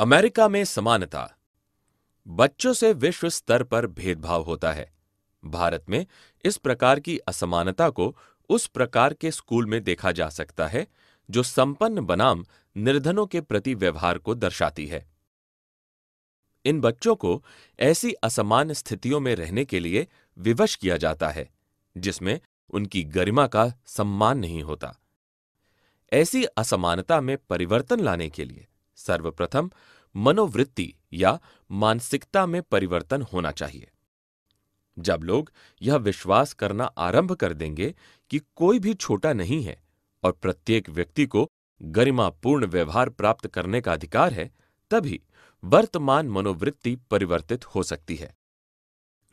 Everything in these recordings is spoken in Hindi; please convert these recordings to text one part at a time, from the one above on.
अमेरिका में समानता बच्चों से विश्व स्तर पर भेदभाव होता है भारत में इस प्रकार की असमानता को उस प्रकार के स्कूल में देखा जा सकता है जो संपन्न बनाम निर्धनों के प्रति व्यवहार को दर्शाती है इन बच्चों को ऐसी असमान स्थितियों में रहने के लिए विवश किया जाता है जिसमें उनकी गरिमा का सम्मान नहीं होता ऐसी असमानता में परिवर्तन लाने के लिए सर्वप्रथम मनोवृत्ति या मानसिकता में परिवर्तन होना चाहिए जब लोग यह विश्वास करना आरंभ कर देंगे कि कोई भी छोटा नहीं है और प्रत्येक व्यक्ति को गरिमापूर्ण व्यवहार प्राप्त करने का अधिकार है तभी वर्तमान मनोवृत्ति परिवर्तित हो सकती है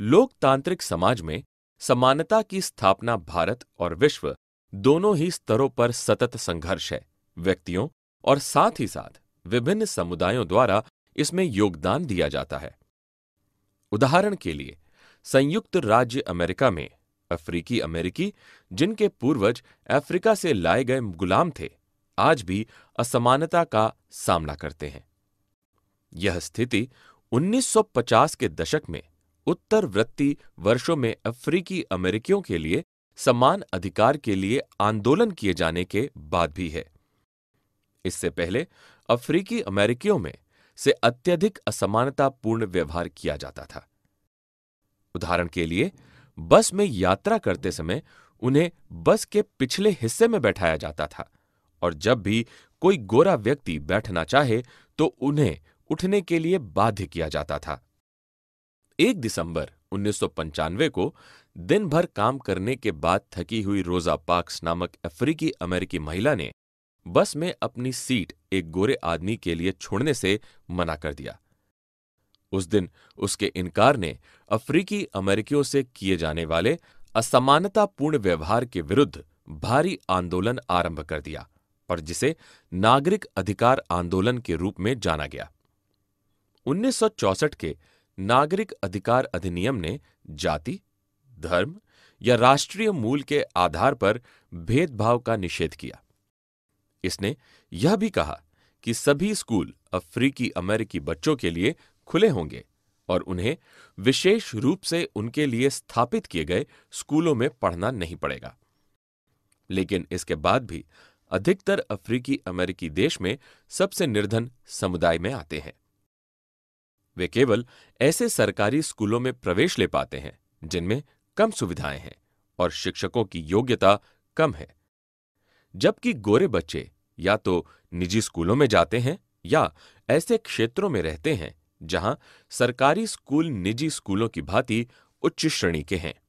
लोकतांत्रिक समाज में समानता की स्थापना भारत और विश्व दोनों ही स्तरों पर सतत संघर्ष है व्यक्तियों और साथ ही साथ विभिन्न समुदायों द्वारा इसमें योगदान दिया जाता है उदाहरण के लिए संयुक्त राज्य अमेरिका में अफ्रीकी अमेरिकी जिनके पूर्वज अफ्रीका से लाए गए गुलाम थे आज भी असमानता का सामना करते हैं यह स्थिति 1950 के दशक में वृत्ति वर्षों में अफ्रीकी अमेरिकियों के लिए समान अधिकार के लिए आंदोलन किए जाने के बाद भी है इससे पहले अफ्रीकी अमेरिकियों में से अत्यधिक असमानतापूर्ण व्यवहार किया जाता था उदाहरण के लिए बस में यात्रा करते समय उन्हें बस के पिछले हिस्से में बैठाया जाता था और जब भी कोई गोरा व्यक्ति बैठना चाहे तो उन्हें उठने के लिए बाध्य किया जाता था एक दिसंबर उन्नीस को दिन भर काम करने के बाद थकी हुई रोजा पार्क्स नामक अफ्रीकी अमेरिकी महिला ने बस में अपनी सीट एक गोरे आदमी के लिए छोड़ने से मना कर दिया उस दिन उसके इनकार ने अफ्रीकी अमेरिकियों से किए जाने वाले असमानतापूर्ण व्यवहार के विरुद्ध भारी आंदोलन आरंभ कर दिया और जिसे नागरिक अधिकार आंदोलन के रूप में जाना गया 1964 के नागरिक अधिकार अधिनियम ने जाति धर्म या राष्ट्रीय मूल के आधार पर भेदभाव का निषेध किया इसने यह भी कहा कि सभी स्कूल अफ्रीकी अमेरिकी बच्चों के लिए खुले होंगे और उन्हें विशेष रूप से उनके लिए स्थापित किए गए स्कूलों में पढ़ना नहीं पड़ेगा लेकिन इसके बाद भी अधिकतर अफ्रीकी अमेरिकी देश में सबसे निर्धन समुदाय में आते हैं वे केवल ऐसे सरकारी स्कूलों में प्रवेश ले पाते हैं जिनमें कम सुविधाएं हैं और शिक्षकों की योग्यता कम है जबकि गोरे बच्चे या तो निजी स्कूलों में जाते हैं या ऐसे क्षेत्रों में रहते हैं जहां सरकारी स्कूल निजी स्कूलों की भांति उच्च श्रेणी के हैं